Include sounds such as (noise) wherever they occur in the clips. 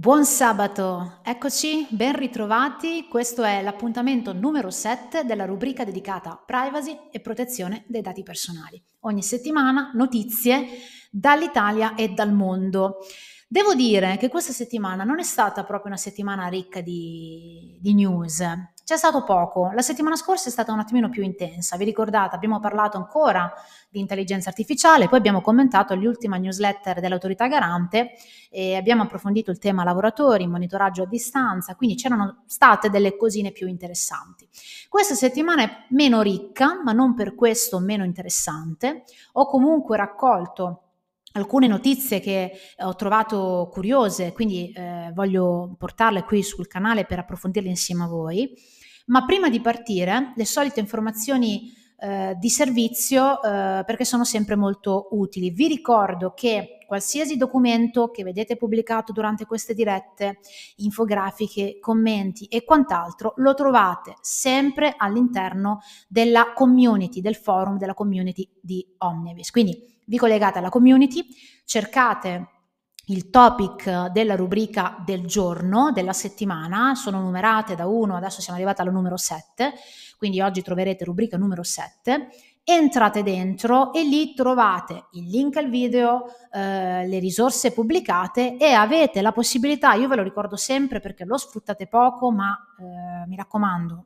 Buon sabato, eccoci, ben ritrovati. Questo è l'appuntamento numero 7 della rubrica dedicata a privacy e protezione dei dati personali. Ogni settimana notizie dall'Italia e dal mondo. Devo dire che questa settimana non è stata proprio una settimana ricca di, di news. C'è stato poco, la settimana scorsa è stata un attimino più intensa, vi ricordate abbiamo parlato ancora di intelligenza artificiale, poi abbiamo commentato l'ultima newsletter dell'autorità garante e abbiamo approfondito il tema lavoratori, monitoraggio a distanza, quindi c'erano state delle cosine più interessanti. Questa settimana è meno ricca, ma non per questo meno interessante, ho comunque raccolto alcune notizie che eh, ho trovato curiose, quindi eh, voglio portarle qui sul canale per approfondirle insieme a voi. Ma prima di partire, le solite informazioni eh, di servizio eh, perché sono sempre molto utili. Vi ricordo che qualsiasi documento che vedete pubblicato durante queste dirette, infografiche, commenti e quant'altro, lo trovate sempre all'interno della community, del forum della community di Omnibus. Quindi vi collegate alla community, cercate il topic della rubrica del giorno, della settimana, sono numerate da 1, adesso siamo arrivati alla numero 7, quindi oggi troverete rubrica numero 7, entrate dentro e lì trovate il link al video, eh, le risorse pubblicate e avete la possibilità, io ve lo ricordo sempre perché lo sfruttate poco, ma eh, mi raccomando,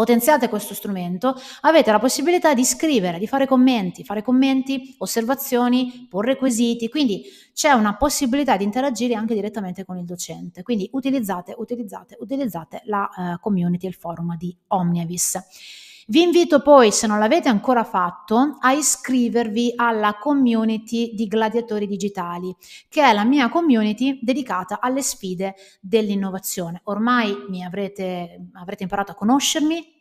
potenziate questo strumento, avete la possibilità di scrivere, di fare commenti, fare commenti, osservazioni, porre quesiti, quindi c'è una possibilità di interagire anche direttamente con il docente. Quindi utilizzate, utilizzate, utilizzate la uh, community il forum di Omniavis. Vi invito poi, se non l'avete ancora fatto, a iscrivervi alla community di Gladiatori Digitali, che è la mia community dedicata alle sfide dell'innovazione. Ormai avrete, avrete imparato a conoscermi,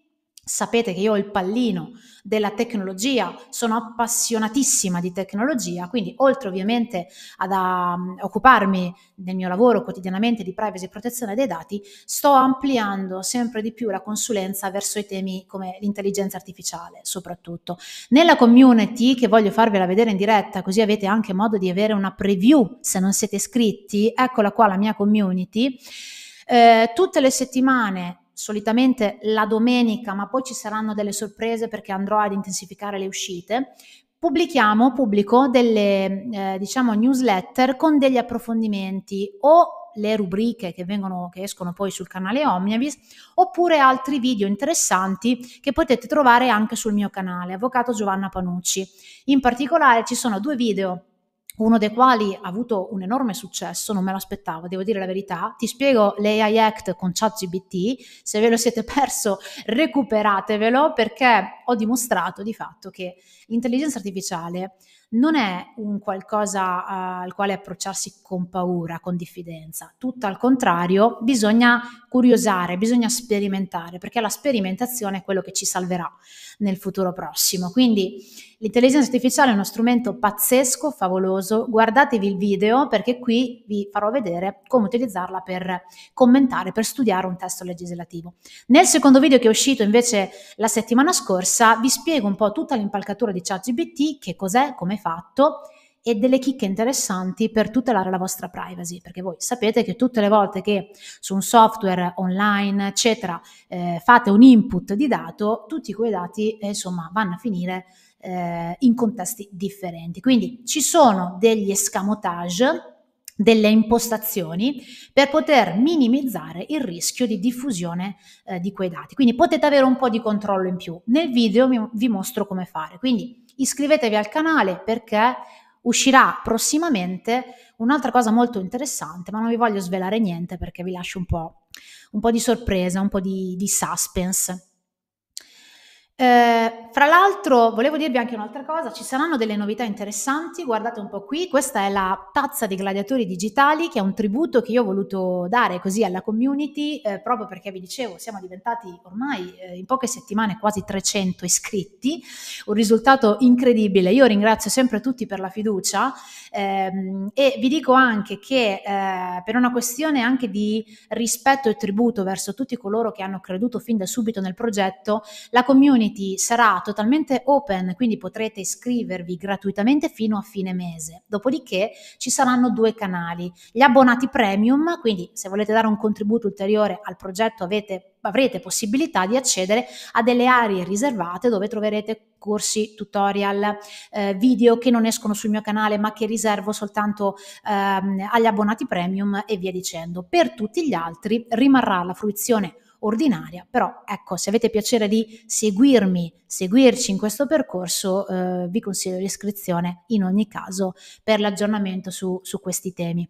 Sapete che io ho il pallino della tecnologia, sono appassionatissima di tecnologia, quindi oltre ovviamente ad um, occuparmi nel mio lavoro quotidianamente di privacy e protezione dei dati, sto ampliando sempre di più la consulenza verso i temi come l'intelligenza artificiale soprattutto. Nella community che voglio farvela vedere in diretta, così avete anche modo di avere una preview se non siete iscritti, eccola qua la mia community. Eh, tutte le settimane solitamente la domenica, ma poi ci saranno delle sorprese perché andrò ad intensificare le uscite. Pubblichiamo, pubblico delle eh, diciamo newsletter con degli approfondimenti o le rubriche che, vengono, che escono poi sul canale Omnibus oppure altri video interessanti che potete trovare anche sul mio canale, Avvocato Giovanna Panucci. In particolare ci sono due video uno dei quali ha avuto un enorme successo, non me l'aspettavo, devo dire la verità. Ti spiego l'AI Act con ChatGBT, se ve lo siete (laughs) perso recuperatevelo perché ho dimostrato di fatto che l'intelligenza artificiale non è un qualcosa uh, al quale approcciarsi con paura, con diffidenza, tutto al contrario, bisogna curiosare, bisogna sperimentare, perché la sperimentazione è quello che ci salverà nel futuro prossimo. Quindi l'intelligenza artificiale è uno strumento pazzesco, favoloso, guardatevi il video perché qui vi farò vedere come utilizzarla per commentare, per studiare un testo legislativo. Nel secondo video che è uscito invece la settimana scorsa vi spiego un po' tutta l'impalcatura di ChatGPT, che cos'è, come fatto e delle chicche interessanti per tutelare la vostra privacy, perché voi sapete che tutte le volte che su un software online, eccetera, eh, fate un input di dato, tutti quei dati, eh, insomma, vanno a finire eh, in contesti differenti. Quindi ci sono degli escamotage delle impostazioni per poter minimizzare il rischio di diffusione eh, di quei dati. Quindi potete avere un po' di controllo in più. Nel video vi mostro come fare. Quindi Iscrivetevi al canale perché uscirà prossimamente un'altra cosa molto interessante, ma non vi voglio svelare niente perché vi lascio un po', un po di sorpresa, un po' di, di suspense. Eh, fra l'altro volevo dirvi anche un'altra cosa, ci saranno delle novità interessanti, guardate un po' qui, questa è la tazza dei gladiatori digitali che è un tributo che io ho voluto dare così alla community eh, proprio perché vi dicevo siamo diventati ormai eh, in poche settimane quasi 300 iscritti, un risultato incredibile, io ringrazio sempre tutti per la fiducia ehm, e vi dico anche che eh, per una questione anche di rispetto e tributo verso tutti coloro che hanno creduto fin da subito nel progetto, la community community sarà totalmente open, quindi potrete iscrivervi gratuitamente fino a fine mese. Dopodiché ci saranno due canali, gli abbonati premium, quindi se volete dare un contributo ulteriore al progetto avete avrete possibilità di accedere a delle aree riservate dove troverete corsi, tutorial, eh, video che non escono sul mio canale ma che riservo soltanto ehm, agli abbonati premium e via dicendo. Per tutti gli altri rimarrà la fruizione ordinaria, però ecco, se avete piacere di seguirmi, seguirci in questo percorso, eh, vi consiglio l'iscrizione in ogni caso per l'aggiornamento su, su questi temi.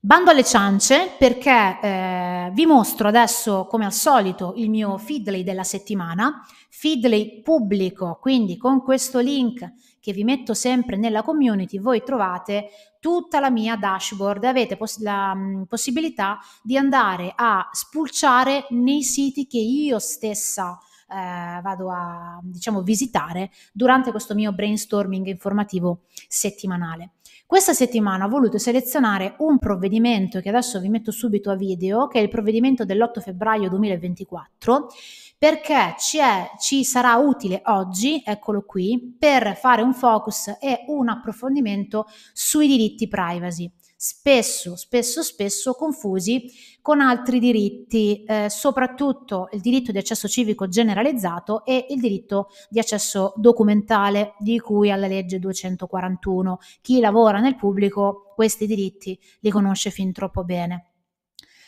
Bando alle ciance perché eh, vi mostro adesso come al solito il mio Feedly della settimana, Feedly pubblico, quindi con questo link che vi metto sempre nella community voi trovate tutta la mia dashboard e avete poss- la mh, mm, possibilità di andare a spulciare nei siti che io stessa eh, vado a diciamo visitare durante questo mio brainstorming informativo settimanale. Questa settimana ho voluto selezionare un provvedimento che adesso vi metto subito a video, che è il provvedimento dell'8 febbraio 2024, perché ci, è, ci sarà utile oggi, eccolo qui, per fare un focus e un approfondimento sui diritti privacy spesso, spesso, spesso confusi con altri diritti, eh, soprattutto il diritto di accesso civico generalizzato e il diritto di accesso documentale di cui alla legge 241. Chi lavora nel pubblico questi diritti li conosce fin troppo bene.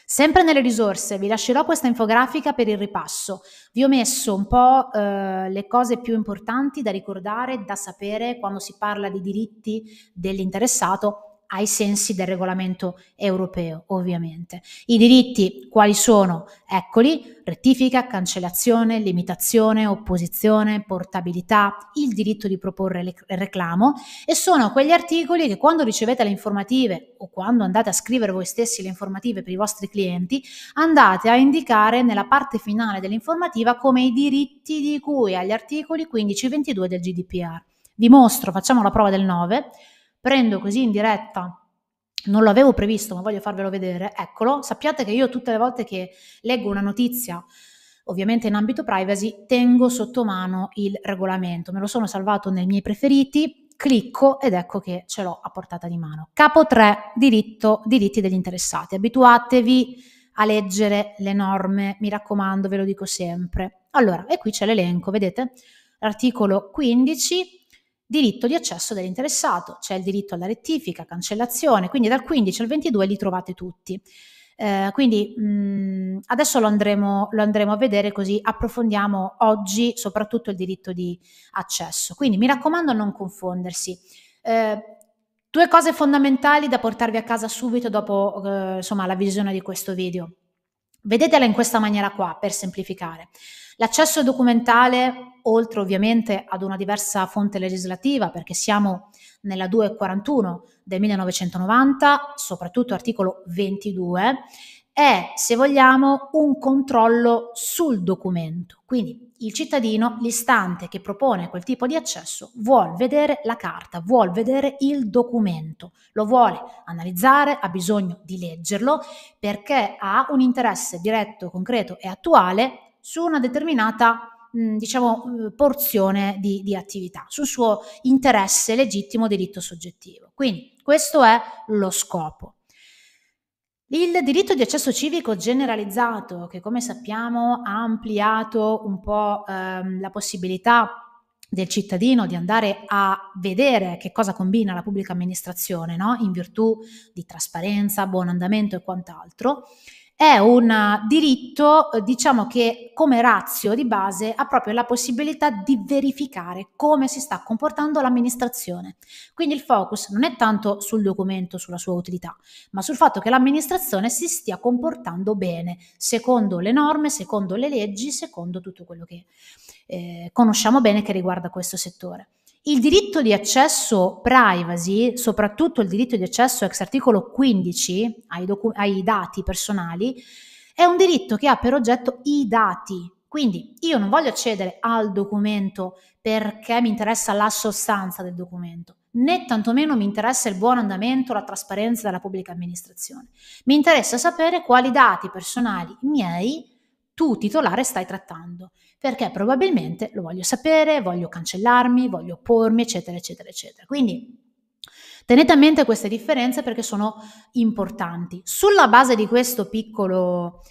Sempre nelle risorse vi lascerò questa infografica per il ripasso. Vi ho messo un po' eh, le cose più importanti da ricordare, da sapere quando si parla di diritti dell'interessato ai sensi del regolamento europeo, ovviamente. I diritti quali sono? Eccoli, rettifica, cancellazione, limitazione, opposizione, portabilità, il diritto di proporre il reclamo e sono quegli articoli che quando ricevete le informative o quando andate a scrivere voi stessi le informative per i vostri clienti, andate a indicare nella parte finale dell'informativa come i diritti di cui agli articoli 15 e 22 del GDPR. Vi mostro, facciamo la prova del 9 prendo così in diretta non lo avevo previsto, ma voglio farvelo vedere. Eccolo, sappiate che io tutte le volte che leggo una notizia, ovviamente in ambito privacy, tengo sotto mano il regolamento. Me lo sono salvato nei miei preferiti, clicco ed ecco che ce l'ho a portata di mano. Capo 3, diritto, diritti degli interessati. Abituatevi a leggere le norme, mi raccomando, ve lo dico sempre. Allora, e qui c'è l'elenco, vedete? L'articolo 15 diritto di accesso dell'interessato, c'è il diritto alla rettifica, cancellazione, quindi dal 15 al 22 li trovate tutti. Eh, quindi mh, mm, adesso lo andremo, lo andremo, a vedere così approfondiamo oggi soprattutto il diritto di accesso. Quindi mi raccomando non confondersi. Eh, due cose fondamentali da portarvi a casa subito dopo eh, insomma, la visione di questo video. Vedetela in questa maniera qua, per semplificare. L'accesso documentale, oltre ovviamente ad una diversa fonte legislativa, perché siamo nella 241 del 1990, soprattutto articolo 22, è, se vogliamo, un controllo sul documento. Quindi il cittadino, l'istante che propone quel tipo di accesso, vuole vedere la carta, vuole vedere il documento, lo vuole analizzare, ha bisogno di leggerlo perché ha un interesse diretto, concreto e attuale su una determinata mm, diciamo, eh, porzione di, di, attività, sul suo interesse legittimo diritto soggettivo. Quindi questo è lo scopo. Il diritto di accesso civico generalizzato, che come sappiamo ha ampliato un po' ehm, la possibilità del cittadino di andare a vedere che cosa combina la pubblica amministrazione, no? in virtù di trasparenza, buon andamento e quant'altro, è un diritto, eh, diciamo che come razio di base ha proprio la possibilità di verificare come si sta comportando l'amministrazione. Quindi il focus non è tanto sul documento, sulla sua utilità, ma sul fatto che l'amministrazione si stia comportando bene, secondo le norme, secondo le leggi, secondo tutto quello che eh, conosciamo bene che riguarda questo settore. Il diritto di accesso privacy, soprattutto il diritto di accesso ex articolo 15 ai, docu- ai, dati personali, è un diritto che ha per oggetto i dati. Quindi io non voglio accedere al documento perché mi interessa la sostanza del documento, né tantomeno mi interessa il buon andamento, la trasparenza della pubblica amministrazione. Mi interessa sapere quali dati personali miei tu titolare stai trattando perché probabilmente lo voglio sapere, voglio cancellarmi, voglio oppormi, eccetera, eccetera, eccetera. Quindi tenete a mente queste differenze perché sono importanti. Sulla base di questo piccolo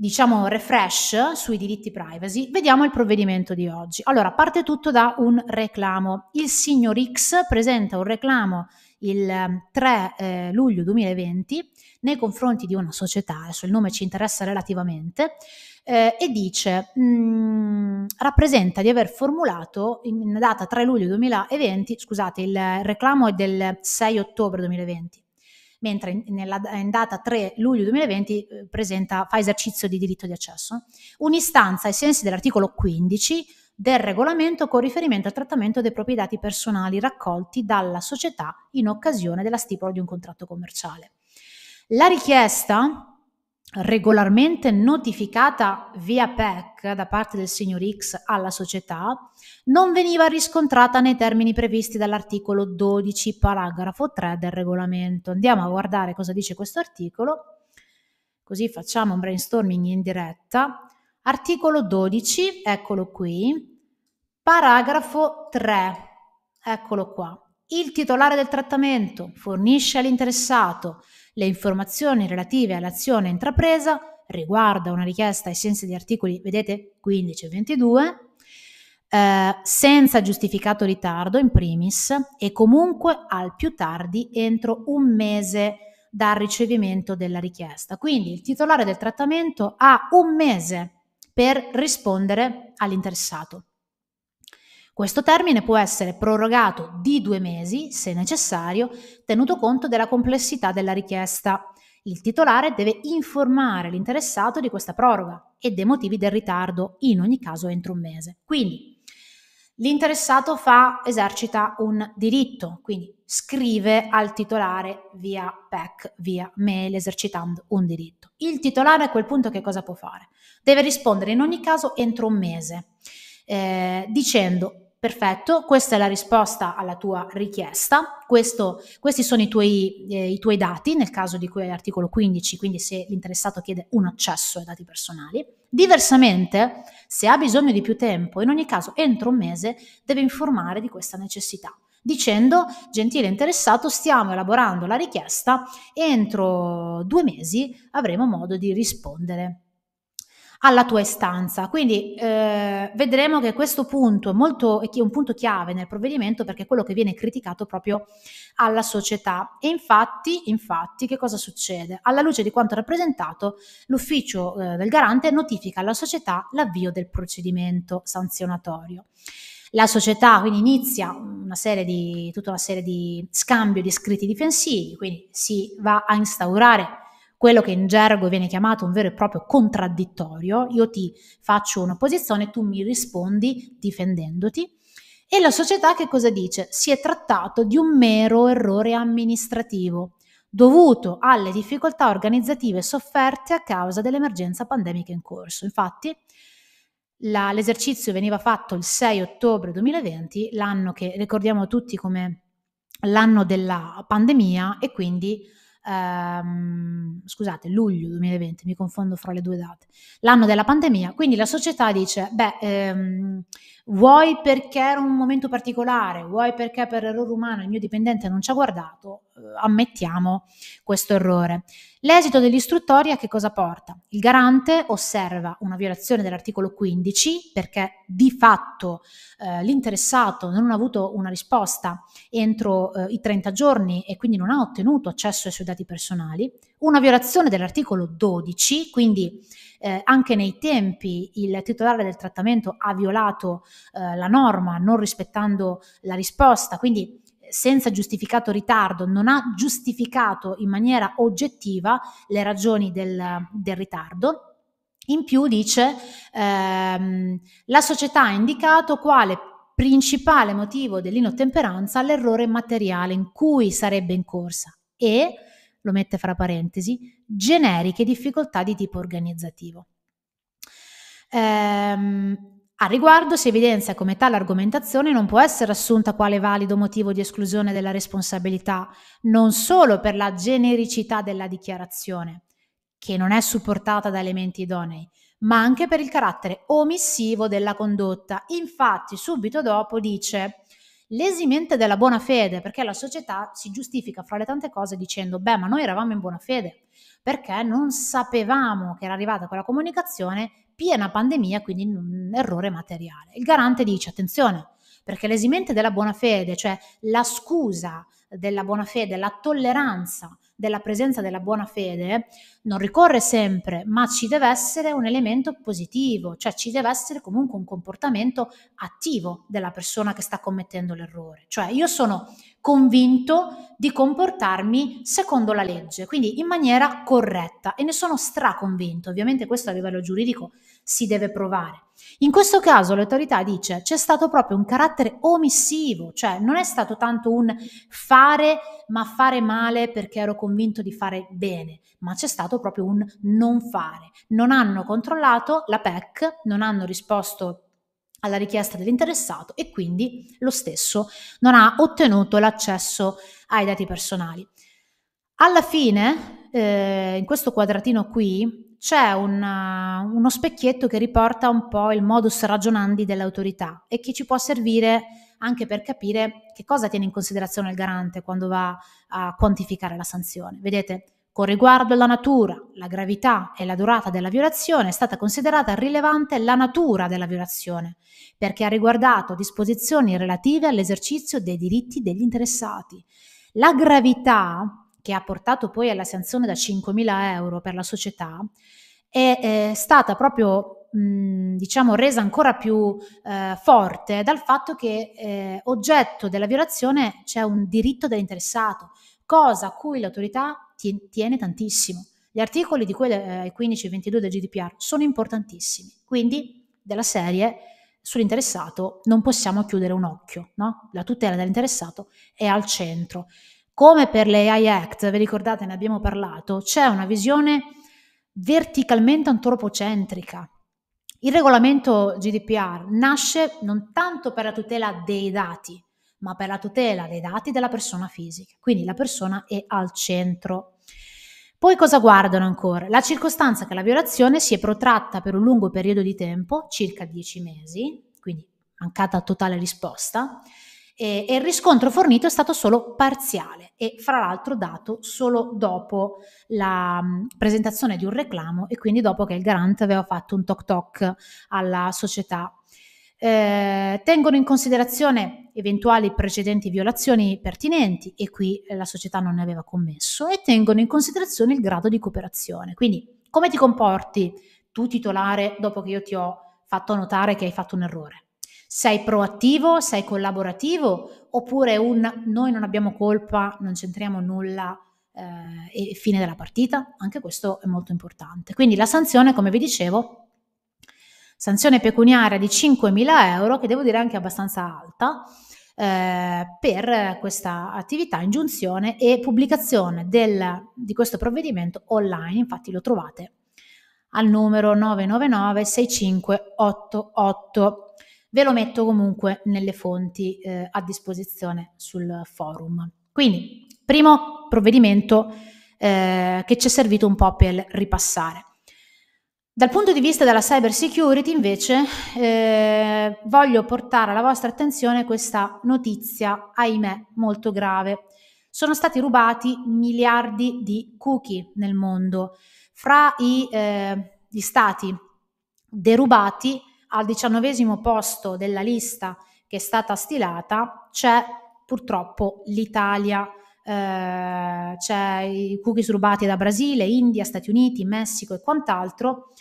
diciamo refresh sui diritti privacy, vediamo il provvedimento di oggi. Allora, parte tutto da un reclamo. Il signor X presenta un reclamo il 3 ehm, eh, luglio 2020 nei confronti di una società, adesso il nome ci interessa relativamente, eh, e dice mh, mm, rappresenta di aver formulato in data 3 luglio 2020, scusate, il reclamo è del 6 ottobre 2020 mentre in, nella, in, data 3 luglio 2020 eh, presenta, fa esercizio di diritto di accesso, un'istanza ai sensi dell'articolo 15 del regolamento con riferimento al trattamento dei propri dati personali raccolti dalla società in occasione della stipula di un contratto commerciale. La richiesta regolarmente notificata via PEC da parte del signor X alla società, non veniva riscontrata nei termini previsti dall'articolo 12, paragrafo 3 del regolamento. Andiamo a guardare cosa dice questo articolo, così facciamo un brainstorming in diretta. Articolo 12, eccolo qui, paragrafo 3, eccolo qua. Il titolare del trattamento fornisce all'interessato le informazioni relative all'azione intrapresa riguarda una richiesta ai sensi di articoli, vedete, 15 e 22, eh, senza giustificato ritardo in primis e comunque al più tardi entro un mese dal ricevimento della richiesta. Quindi il titolare del trattamento ha un mese per rispondere all'interessato. Questo termine può essere prorogato di due mesi, se necessario, tenuto conto della complessità della richiesta. Il titolare deve informare l'interessato di questa proroga e dei motivi del ritardo, in ogni caso entro un mese. Quindi l'interessato fa, esercita un diritto, quindi scrive al titolare via PEC, via mail, esercitando un diritto. Il titolare a quel punto che cosa può fare? Deve rispondere in ogni caso entro un mese, eh, dicendo perfetto, questa è la risposta alla tua richiesta, questo, questi sono i tuoi, eh, i tuoi, dati nel caso di cui è l'articolo 15, quindi se l'interessato chiede un accesso ai dati personali. Diversamente, se ha bisogno di più tempo, in ogni caso entro un mese deve informare di questa necessità dicendo gentile interessato stiamo elaborando la richiesta entro due mesi avremo modo di rispondere alla tua istanza. Quindi eh, vedremo che questo punto è, molto, è un punto chiave nel provvedimento perché è quello che viene criticato proprio alla società. E infatti, infatti che cosa succede? Alla luce di quanto rappresentato, l'ufficio eh, del garante notifica alla società l'avvio del procedimento sanzionatorio. La società quindi inizia una serie di, tutta una serie di scambio di scritti difensivi, quindi si va a instaurare quello che in gergo viene chiamato un vero e proprio contraddittorio, io ti faccio un'opposizione, tu mi rispondi difendendoti. E la società che cosa dice? Si è trattato di un mero errore amministrativo dovuto alle difficoltà organizzative sofferte a causa dell'emergenza pandemica in corso. Infatti, la, l'esercizio veniva fatto il 6 ottobre 2020, l'anno che ricordiamo tutti come l'anno della pandemia e quindi ehm, scusate, luglio 2020, mi confondo fra le due date, l'anno della pandemia, quindi la società dice, beh, ehm, vuoi perché era un momento particolare, vuoi perché per errore umano il mio dipendente non ci ha guardato, eh, ammettiamo questo errore. L'esito dell'istruttoria che cosa porta? Il garante osserva una violazione dell'articolo 15 perché di fatto eh, l'interessato non ha avuto una risposta entro eh, i 30 giorni e quindi non ha ottenuto accesso ai suoi dati personali, una violazione dell'articolo 12, quindi eh, anche nei tempi il titolare del trattamento ha violato eh, la norma non rispettando la risposta, quindi eh, senza giustificato ritardo, non ha giustificato in maniera oggettiva le ragioni del, del ritardo. In più dice, ehm, la società ha indicato quale principale motivo dell'inottemperanza l'errore materiale in cui sarebbe in corsa e lo mette fra parentesi, generiche difficoltà di tipo organizzativo. Ehm, a riguardo si evidenzia come tale argomentazione non può essere assunta quale valido motivo di esclusione della responsabilità, non solo per la genericità della dichiarazione, che non è supportata da elementi idonei, ma anche per il carattere omissivo della condotta. Infatti, subito dopo dice lesimente della buona fede, perché la società si giustifica fra le tante cose dicendo, beh, ma noi eravamo in buona fede, perché non sapevamo che era arrivata quella comunicazione piena pandemia, quindi un errore materiale. Il garante dice, attenzione, perché l'esimente della buona fede, cioè la scusa della buona fede, la tolleranza della presenza della buona fede, non ricorre sempre, ma ci deve essere un elemento positivo, cioè ci deve essere comunque un comportamento attivo della persona che sta commettendo l'errore. Cioè io sono convinto di comportarmi secondo la legge, quindi in maniera corretta e ne sono straconvinto. Ovviamente questo a livello giuridico si deve provare. In questo caso l'autorità dice c'è stato proprio un carattere omissivo, cioè non è stato tanto un fare ma fare male perché ero convinto di fare bene, ma c'è stato risposto proprio un non fare. Non hanno controllato la PEC, non hanno risposto alla richiesta dell'interessato e quindi lo stesso non ha ottenuto l'accesso ai dati personali. Alla fine, eh, in questo quadratino qui, c'è una, eh, uno specchietto che riporta un po' il modus ragionandi dell'autorità e che ci può servire anche per capire che cosa tiene in considerazione il garante quando va a quantificare la sanzione. Vedete, con riguardo alla natura, la gravità e la durata della violazione è stata considerata rilevante la natura della violazione, perché ha riguardato disposizioni relative all'esercizio dei diritti degli interessati. La gravità, che ha portato poi alla sanzione da 5.000 euro per la società, è, è stata proprio diciamo resa ancora più eh, forte dal fatto che eh, oggetto della violazione c'è un diritto dell'interessato, cosa a cui l'autorità tiene tantissimo. Gli articoli di quelle 15 eh, e 22 del GDPR sono importantissimi, quindi della serie sull'interessato non possiamo chiudere un occhio, no? la tutela dell'interessato è al centro. Come per le AI Act, vi ricordate, ne abbiamo parlato, c'è una visione verticalmente antropocentrica. Il regolamento GDPR nasce non tanto per la tutela dei dati, ma per la tutela dei dati della persona fisica. Quindi la persona è al centro. Poi cosa guardano ancora? La circostanza che la violazione si è protratta per un lungo periodo di tempo, circa 10 mesi, quindi mancata totale risposta, e, il riscontro fornito è stato solo parziale e fra l'altro dato solo dopo la mm, presentazione di un reclamo e quindi dopo che il garante aveva fatto un toc toc alla società eh, tengono in considerazione eventuali precedenti violazioni pertinenti e qui eh, la società non ne aveva commesso e tengono in considerazione il grado di cooperazione. Quindi come ti comporti tu titolare dopo che io ti ho fatto notare che hai fatto un errore? Sei proattivo, sei collaborativo oppure un noi non abbiamo colpa, non c'entriamo nulla? Eh, e fine della partita, anche questo è molto importante. Quindi la sanzione, come vi dicevo, sanzione pecuniaria di 5.000 euro, che devo dire anche abbastanza alta, eh, per questa attività, ingiunzione e pubblicazione del, di questo provvedimento online. Infatti lo trovate al numero 999 6588. Ve lo metto comunque nelle fonti eh, a disposizione sul forum. Quindi, primo provvedimento eh, che ci è servito un po' per ripassare. Dal punto di vista della cyber security invece eh, voglio portare alla vostra attenzione questa notizia, ahimè, molto grave. Sono stati rubati miliardi di cookie nel mondo. Fra i, eh, gli stati derubati al diciannovesimo posto della lista che è stata stilata c'è purtroppo l'Italia. Eh, c'è i cookies rubati da Brasile, India, Stati Uniti, Messico e quant'altro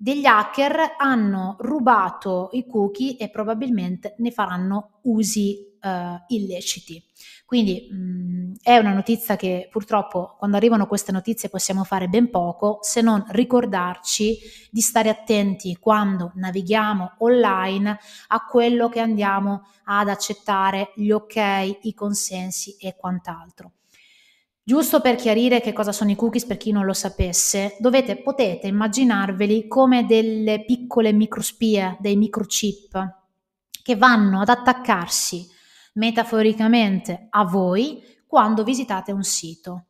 degli hacker hanno rubato i cookie e probabilmente ne faranno usi eh, illeciti. Quindi mh, mm, è una notizia che purtroppo quando arrivano queste notizie possiamo fare ben poco se non ricordarci di stare attenti quando navighiamo online a quello che andiamo ad accettare, gli ok, i consensi e quant'altro. Giusto per chiarire che cosa sono i cookies per chi non lo sapesse, dovete, potete immaginarveli come delle piccole microspie, dei microchip che vanno ad attaccarsi metaforicamente a voi quando visitate un sito.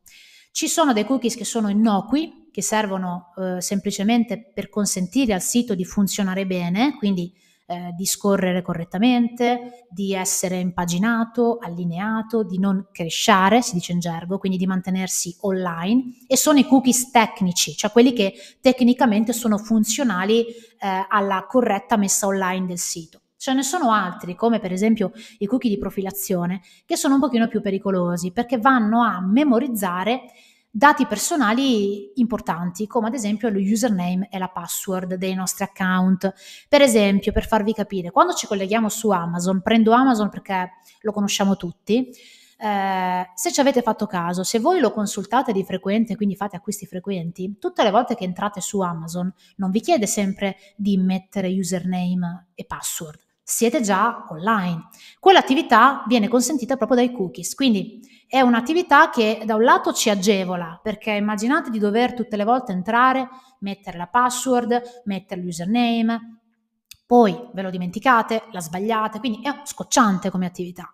Ci sono dei cookies che sono innocui, che servono eh, semplicemente per consentire al sito di funzionare bene, quindi eh, di scorrere correttamente, di essere impaginato, allineato, di non cresciare, si dice in gergo, quindi di mantenersi online e sono i cookies tecnici, cioè quelli che tecnicamente sono funzionali eh, alla corretta messa online del sito. Ce ne sono altri, come per esempio i cookie di profilazione, che sono un pochino più pericolosi perché vanno a memorizzare dati personali importanti, come ad esempio lo username e la password dei nostri account. Per esempio, per farvi capire, quando ci colleghiamo su Amazon, prendo Amazon perché lo conosciamo tutti, eh, se ci avete fatto caso, se voi lo consultate di frequente, quindi fate acquisti frequenti, tutte le volte che entrate su Amazon non vi chiede sempre di mettere username e password siete già online. Quell'attività viene consentita proprio dai cookies, quindi è un'attività che da un lato ci agevola, perché immaginate di dover tutte le volte entrare, mettere la password, mettere l'username, poi ve lo dimenticate, la sbagliate, quindi è scocciante come attività.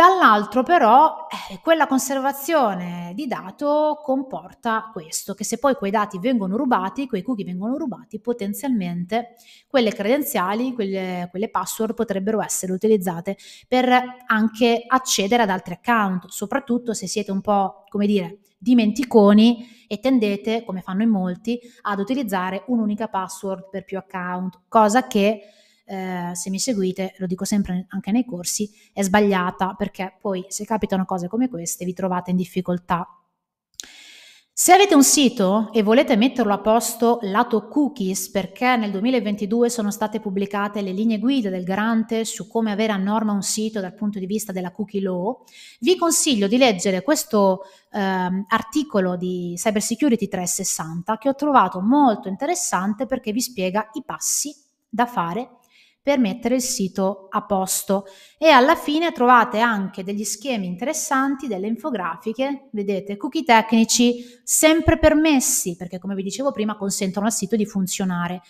Dall'altro però eh, quella conservazione di dato comporta questo, che se poi quei dati vengono rubati, quei cookie vengono rubati, potenzialmente quelle credenziali, quelle, quelle password potrebbero essere utilizzate per anche accedere ad altri account, soprattutto se siete un po', come dire, dimenticoni e tendete, come fanno in molti, ad utilizzare un'unica password per più account, cosa che eh, se mi seguite, lo dico sempre anche nei corsi, è sbagliata perché poi se capitano cose come queste vi trovate in difficoltà. Se avete un sito e volete metterlo a posto lato cookies perché nel 2022 sono state pubblicate le linee guida del garante su come avere a norma un sito dal punto di vista della cookie law, vi consiglio di leggere questo ehm, articolo di Cybersecurity 360 che ho trovato molto interessante perché vi spiega i passi da fare per mettere il sito a posto e alla fine trovate anche degli schemi interessanti, delle infografiche, vedete, cookie tecnici sempre permessi perché come vi dicevo prima consentono al sito di funzionare.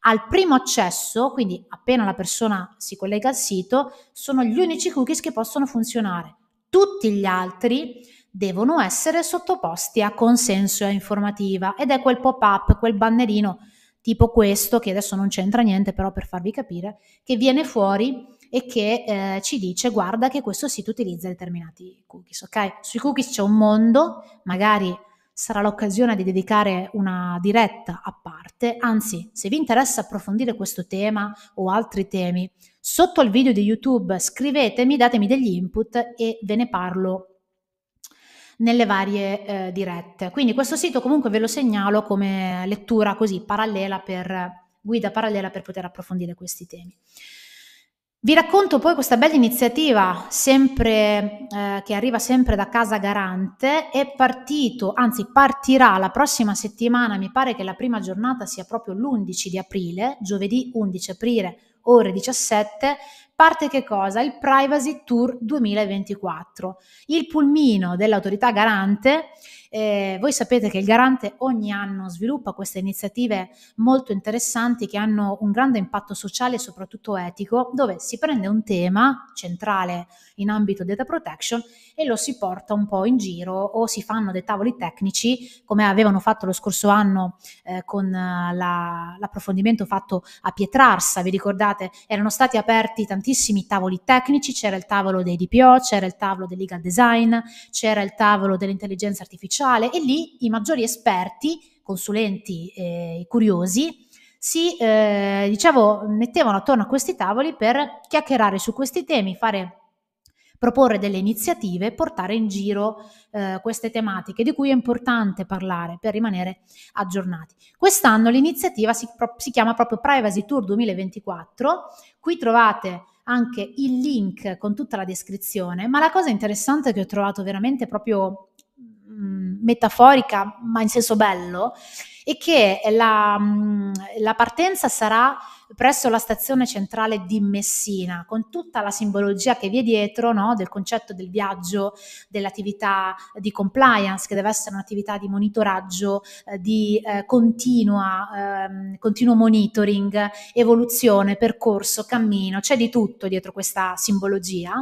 Al primo accesso, quindi appena la persona si collega al sito, sono gli unici cookies che possono funzionare. Tutti gli altri devono essere sottoposti a consenso e a informativa ed è quel pop-up, quel bannerino tipo questo, che adesso non c'entra niente, però per farvi capire, che viene fuori e che eh, ci dice guarda che questo sito utilizza determinati cookies, ok? Sui cookies c'è un mondo, magari sarà l'occasione di dedicare una diretta a parte, anzi se vi interessa approfondire questo tema o altri temi, sotto al video di YouTube scrivetemi, datemi degli input e ve ne parlo nelle varie eh, dirette. Quindi questo sito comunque ve lo segnalo come lettura così parallela per guida parallela per poter approfondire questi temi. Vi racconto poi questa bella iniziativa sempre, eh, che arriva sempre da Casa Garante, è partito, anzi partirà la prossima settimana, mi pare che la prima giornata sia proprio l'11 di aprile, giovedì 11 aprile ore 17, parte che cosa? Il Privacy Tour 2024, il pulmino dell'autorità garante eh, voi sapete che il Garante ogni anno sviluppa queste iniziative molto interessanti che hanno un grande impatto sociale e soprattutto etico, dove si prende un tema centrale in ambito data protection e lo si porta un po' in giro o si fanno dei tavoli tecnici come avevano fatto lo scorso anno eh, con eh, la, l'approfondimento fatto a Pietrarsa, vi ricordate? Erano stati aperti tantissimi tavoli tecnici, c'era il tavolo dei DPO, c'era il tavolo del legal design, c'era il tavolo dell'intelligenza artificiale, ufficiale e lì i maggiori esperti, consulenti e eh, curiosi si eh, dicevo, mettevano attorno a questi tavoli per chiacchierare su questi temi, fare, proporre delle iniziative, portare in giro eh, queste tematiche di cui è importante parlare per rimanere aggiornati. Quest'anno l'iniziativa si, pro- si chiama proprio Privacy Tour 2024, qui trovate anche il link con tutta la descrizione, ma la cosa interessante che ho trovato veramente proprio metaforica, ma in senso bello, è che la, la partenza sarà presso la stazione centrale di Messina, con tutta la simbologia che vi è dietro no? del concetto del viaggio, dell'attività di compliance, che deve essere un'attività di monitoraggio, eh, di eh, continua, eh, continuo monitoring, evoluzione, percorso, cammino, c'è di tutto dietro questa simbologia.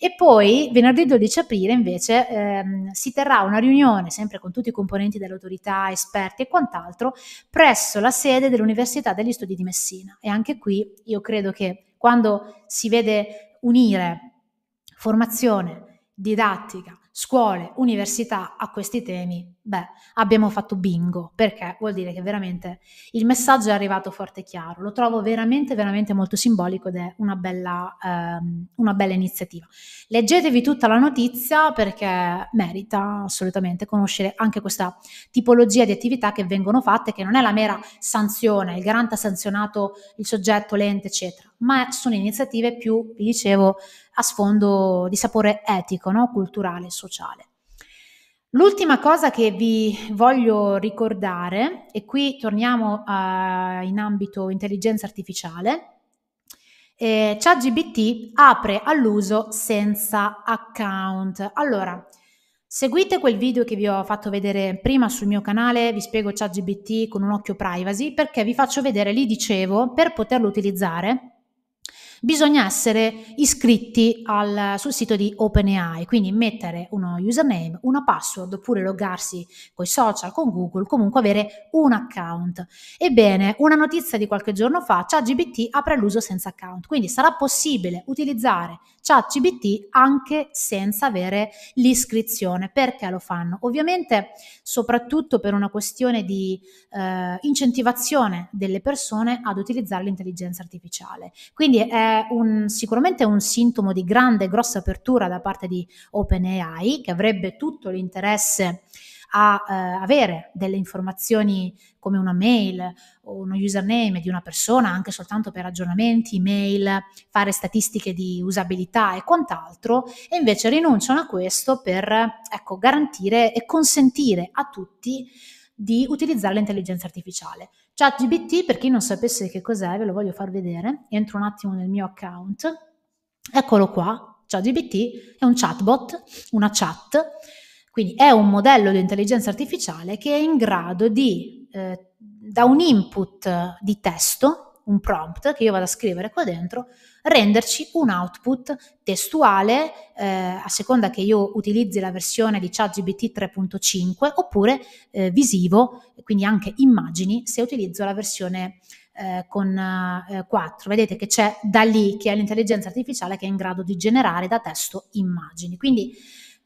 E poi venerdì 12 aprile invece ehm, si terrà una riunione, sempre con tutti i componenti dell'autorità, esperti e quant'altro, presso la sede dell'Università degli Studi di Messina. E anche qui io credo che quando si vede unire formazione, didattica, scuole, università a questi temi, beh, abbiamo fatto bingo, perché vuol dire che veramente il messaggio è arrivato forte e chiaro. Lo trovo veramente, veramente molto simbolico ed è una bella, ehm, una bella iniziativa. Leggetevi tutta la notizia perché merita assolutamente conoscere anche questa tipologia di attività che vengono fatte, che non è la mera sanzione, il garante ha sanzionato il soggetto, l'ente, eccetera, ma sono iniziative più, vi dicevo, a sfondo di sapore etico, no? culturale e sociale. L'ultima cosa che vi voglio ricordare, e qui torniamo a, eh, in ambito intelligenza artificiale, eh, ChatGBT apre all'uso senza account. Allora, seguite quel video che vi ho fatto vedere prima sul mio canale, vi spiego ChatGBT con un occhio privacy, perché vi faccio vedere, lì dicevo, per poterlo utilizzare bisogna essere iscritti al, sul sito di OpenAI, quindi mettere uno username, una password oppure loggarsi con i social, con Google, comunque avere un account. Ebbene, una notizia di qualche giorno fa, ChatGBT apre l'uso senza account, quindi sarà possibile utilizzare ChatGBT anche senza avere l'iscrizione. Perché lo fanno? Ovviamente soprattutto per una questione di eh, incentivazione delle persone ad utilizzare l'intelligenza artificiale. Quindi è è un, sicuramente un sintomo di grande, grossa apertura da parte di OpenAI, che avrebbe tutto l'interesse a eh, avere delle informazioni come una mail o uno username di una persona, anche soltanto per aggiornamenti, mail, fare statistiche di usabilità e quant'altro, e invece rinunciano a questo per ecco, garantire e consentire a tutti di utilizzare l'intelligenza artificiale. ChatGBT, per chi non sapesse che cos'è, ve lo voglio far vedere. Entro un attimo nel mio account. Eccolo qua. ChatGBT è un chatbot, una chat. Quindi è un modello di intelligenza artificiale che è in grado di, eh, da un input di testo, un prompt che io vado a scrivere qua dentro, renderci un output testuale eh, a seconda che io utilizzi la versione di ChatGBT 3.5 oppure eh, visivo, quindi anche immagini se utilizzo la versione eh, con eh, 4. Vedete che c'è da lì che è l'intelligenza artificiale che è in grado di generare da testo immagini. Quindi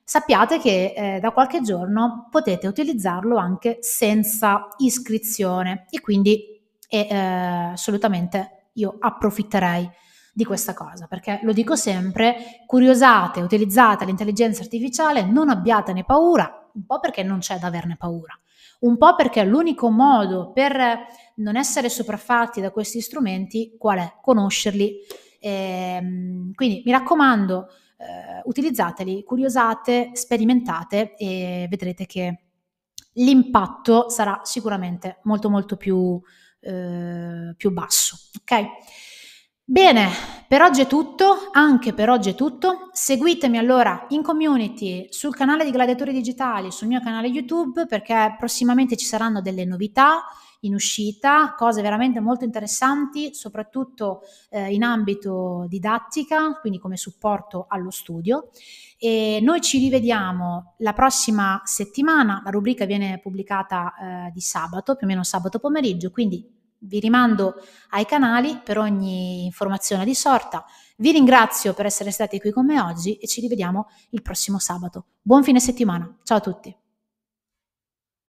sappiate che eh, da qualche giorno potete utilizzarlo anche senza iscrizione e quindi eh, assolutamente io approfitterei di questa cosa, perché lo dico sempre, curiosate, utilizzate l'intelligenza artificiale, non abbiatene paura, un po' perché non c'è da averne paura, un po' perché l'unico modo per non essere sopraffatti da questi strumenti qual è? Conoscerli. E, ehm, quindi mi raccomando, eh, utilizzateli, curiosate, sperimentate e vedrete che l'impatto sarà sicuramente molto molto più, eh, più basso. Okay? Bene, per oggi è tutto, anche per oggi è tutto. Seguitemi allora in community sul canale di Gladiatori Digitali, sul mio canale YouTube, perché prossimamente ci saranno delle novità in uscita, cose veramente molto interessanti, soprattutto eh, in ambito didattica, quindi come supporto allo studio. E noi ci rivediamo la prossima settimana, la rubrica viene pubblicata eh, di sabato, più o meno sabato pomeriggio, quindi vi rimando ai canali per ogni informazione di sorta. Vi ringrazio per essere stati qui con me oggi e ci rivediamo il prossimo sabato. Buon fine settimana. Ciao a tutti.